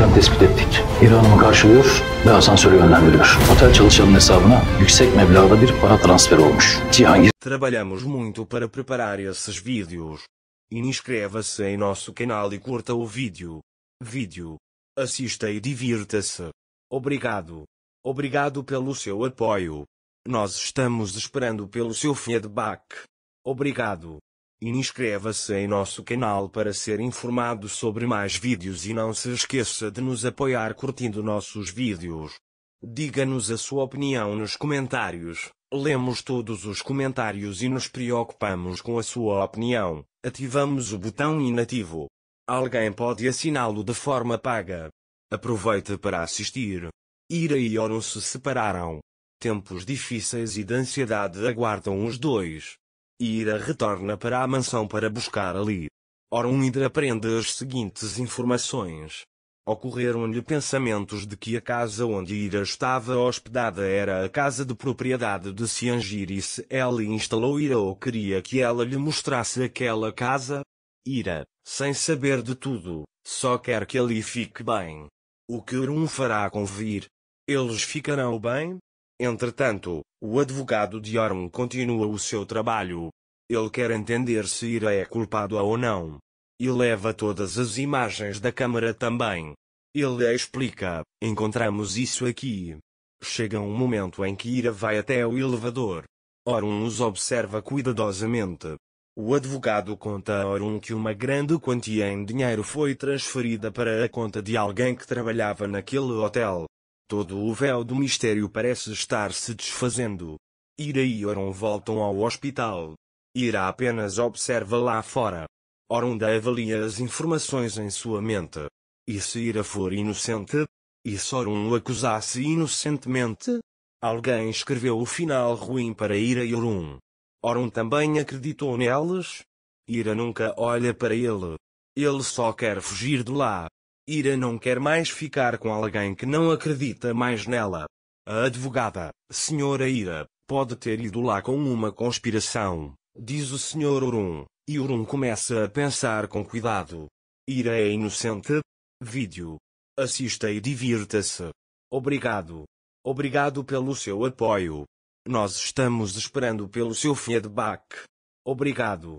muhteşem tespit ettik. İri Hanım'ı karşılıyor ve asansörü yönlendiriyor. Otel çalışanın hesabına yüksek meblağda bir para transferi olmuş. Cihangir... Trabalhamos muito para preparar esses vídeos. Inscreva-se em nosso canal e curta o vídeo. Vídeo. Assista e divirta-se. Obrigado. Obrigado pelo seu apoio. Nós estamos esperando pelo seu feedback. Obrigado. Inscreva-se em nosso canal para ser informado sobre mais vídeos e não se esqueça de nos apoiar curtindo nossos vídeos. Diga-nos a sua opinião nos comentários. Lemos todos os comentários e nos preocupamos com a sua opinião. Ativamos o botão inativo. Alguém pode assiná-lo de forma paga. Aproveite para assistir. Ira e Oro se separaram. Tempos difíceis e de ansiedade aguardam os dois. Ira retorna para a mansão para buscar ali. Orun Hydra aprende as seguintes informações. Ocorreram-lhe pensamentos de que a casa onde Ira estava hospedada era a casa de propriedade de Siangir e se ela instalou Ira ou queria que ela lhe mostrasse aquela casa. Ira, sem saber de tudo, só quer que ali fique bem. O que Orun fará convir? Eles ficarão bem? Entretanto, o advogado de Orm continua o seu trabalho. Ele quer entender se Ira é culpado ou não. E leva todas as imagens da câmara também. Ele explica: encontramos isso aqui. Chega um momento em que Ira vai até o elevador. Orun os observa cuidadosamente. O advogado conta a Orun que uma grande quantia em dinheiro foi transferida para a conta de alguém que trabalhava naquele hotel. Todo o véu do mistério parece estar se desfazendo. Ira e Oron voltam ao hospital. Ira apenas observa lá fora. Oronda avalia as informações em sua mente. E se Ira for inocente? E se Orun o acusasse inocentemente? Alguém escreveu o final ruim para Ira e Orun. Orun também acreditou neles? Ira nunca olha para ele. Ele só quer fugir de lá. Ira não quer mais ficar com alguém que não acredita mais nela. A advogada, senhora Ira, pode ter ido lá com uma conspiração, diz o senhor Urum, e Urum começa a pensar com cuidado. Ira é inocente. Vídeo. Assista e divirta-se. Obrigado. Obrigado pelo seu apoio. Nós estamos esperando pelo seu feedback. Obrigado.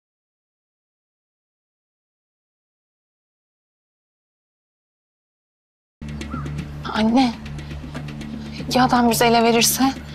Anne. Ya adam bizi ele verirse?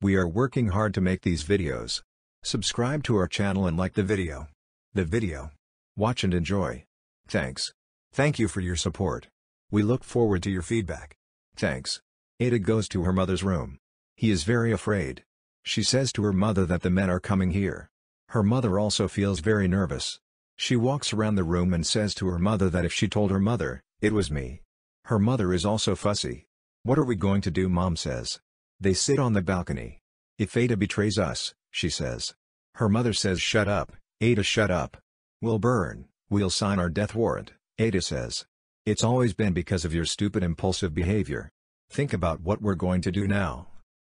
We are working hard to make these videos. Subscribe to our channel and like the video. The video. Watch and enjoy. Thanks. Thank you for your support. We look forward to your feedback. Thanks. Ada goes to her mother's room. He is very afraid. She says to her mother that the men are coming here. Her mother also feels very nervous. She walks around the room and says to her mother that if she told her mother, it was me. Her mother is also fussy. What are we going to do mom says. They sit on the balcony. If Ada betrays us, she says. Her mother says shut up, Ada shut up. We'll burn, we'll sign our death warrant, Ada says. It's always been because of your stupid impulsive behavior. Think about what we're going to do now.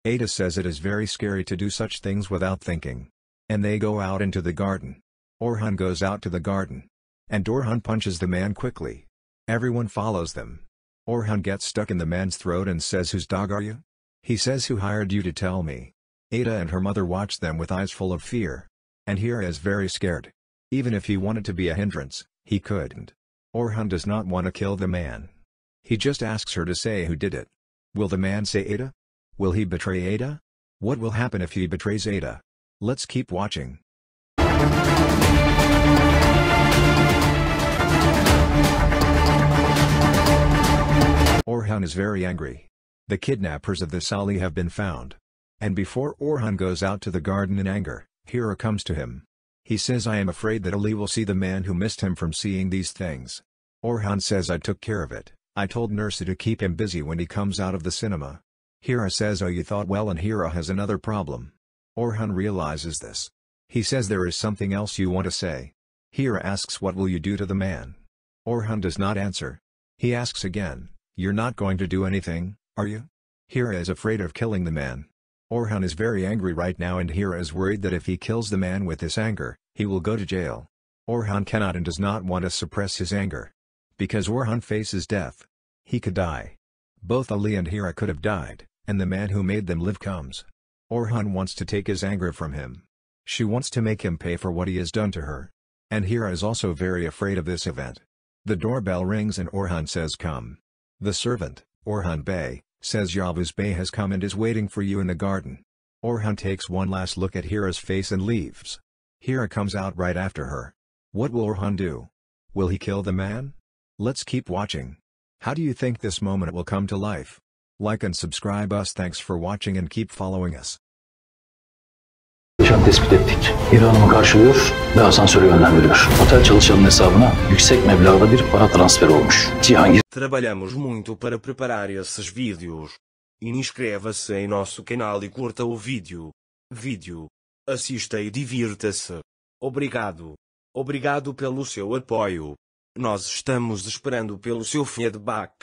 Ada says it is very scary to do such things without thinking. And they go out into the garden. Orhan goes out to the garden. And Orhan punches the man quickly. Everyone follows them. Orhan gets stuck in the man's throat and says whose dog are you? He says who hired you to tell me. Ada and her mother watch them with eyes full of fear. And Hira is very scared. Even if he wanted to be a hindrance, he couldn't. Orhan does not want to kill the man. He just asks her to say who did it. Will the man say Ada? Will he betray Ada? What will happen if he betrays Ada? Let's keep watching. is very angry. The kidnappers of the Sali have been found. And before Orhan goes out to the garden in anger, Hira comes to him. He says I am afraid that Ali will see the man who missed him from seeing these things. Orhan says I took care of it, I told Nursa to keep him busy when he comes out of the cinema. Hira says oh you thought well and Hira has another problem. Orhan realizes this. He says there is something else you want to say. Hira asks what will you do to the man. Orhan does not answer. He asks again, you're not going to do anything, are you? Hira is afraid of killing the man. Orhan is very angry right now and Hira is worried that if he kills the man with this anger, he will go to jail. Orhan cannot and does not want to suppress his anger. Because Orhan faces death. He could die. Both Ali and Hira could have died, and the man who made them live comes. Orhan wants to take his anger from him. She wants to make him pay for what he has done to her. And Hira is also very afraid of this event. The doorbell rings and Orhan says come. The servant, Orhan Bey, says Yavuz Bey has come and is waiting for you in the garden. Orhan takes one last look at Hira's face and leaves. Hira comes out right after her. What will Orhan do? Will he kill the man? Let's keep watching. How do you think this moment will come to life? Like and subscribe us thanks for watching and keep following us. çalışan tespit ettik. Hanım'ı karşılıyor ve yönlendiriyor. Otel çalışanın hesabına yüksek meblağda bir para transferi olmuş. Cihangir... Trabalhamos muito para preparar esses vídeos. Inscreva-se em nosso canal e curta o vídeo. Vídeo. Assista e divirta-se. Obrigado. Obrigado pelo seu apoio. Nós estamos esperando pelo seu feedback.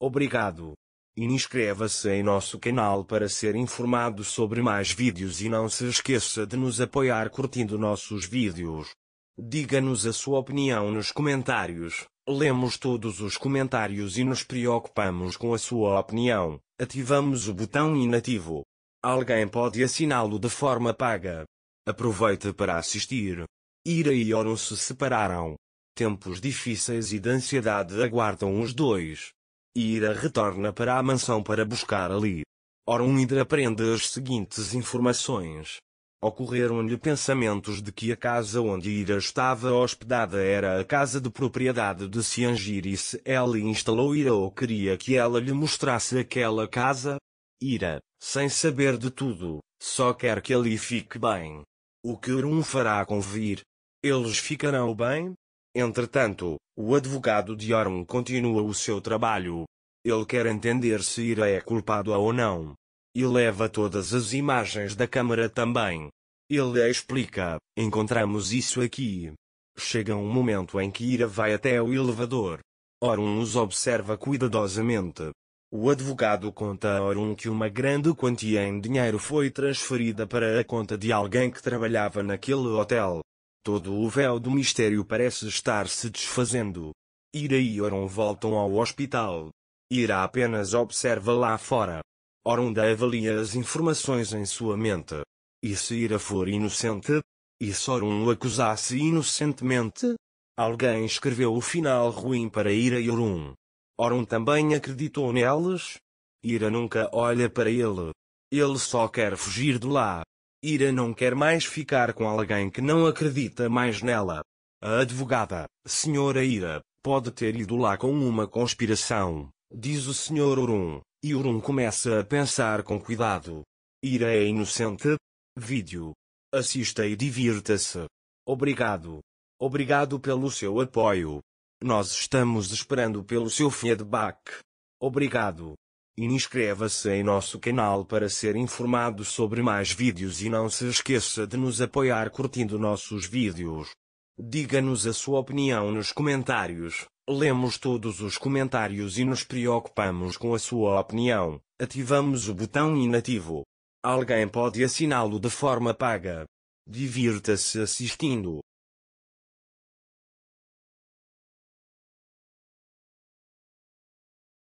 Obrigado. Inscreva-se em nosso canal para ser informado sobre mais vídeos e não se esqueça de nos apoiar curtindo nossos vídeos. Diga-nos a sua opinião nos comentários. Lemos todos os comentários e nos preocupamos com a sua opinião. Ativamos o botão inativo. Alguém pode assiná-lo de forma paga. Aproveite para assistir. Ira e Oro se separaram. Tempos difíceis e de ansiedade aguardam os dois. Ira retorna para a mansão para buscar ali. Orun Hydra aprende as seguintes informações. Ocorreram-lhe pensamentos de que a casa onde Ira estava hospedada era a casa de propriedade de Siangir e se ela instalou Ira ou queria que ela lhe mostrasse aquela casa. Ira, sem saber de tudo, só quer que ali fique bem. O que Orun fará convir? Eles ficarão bem? Entretanto, o advogado de Orm continua o seu trabalho. Ele quer entender se Ira é culpado ou não. E leva todas as imagens da câmara também. Ele explica: encontramos isso aqui. Chega um momento em que Ira vai até o elevador. Orun os observa cuidadosamente. O advogado conta a Orun que uma grande quantia em dinheiro foi transferida para a conta de alguém que trabalhava naquele hotel. Todo o véu do mistério parece estar se desfazendo. Ira e Oron voltam ao hospital. Ira apenas observa lá fora. Oronda avalia as informações em sua mente. E se Ira for inocente? E se Oron o acusasse inocentemente? Alguém escreveu o final ruim para Ira e Oron. Oron também acreditou neles? Ira nunca olha para ele. Ele só quer fugir de lá. Ira não quer mais ficar com alguém que não acredita mais nela. A advogada, senhora Ira, pode ter ido lá com uma conspiração, diz o senhor Urum, e Urum começa a pensar com cuidado. Ira é inocente? Vídeo. Assista e divirta-se. Obrigado. Obrigado pelo seu apoio. Nós estamos esperando pelo seu feedback. Obrigado. Inscreva-se em nosso canal para ser informado sobre mais vídeos e não se esqueça de nos apoiar curtindo nossos vídeos. Diga-nos a sua opinião nos comentários. Lemos todos os comentários e nos preocupamos com a sua opinião. Ativamos o botão inativo. Alguém pode assiná-lo de forma paga. Divirta-se assistindo.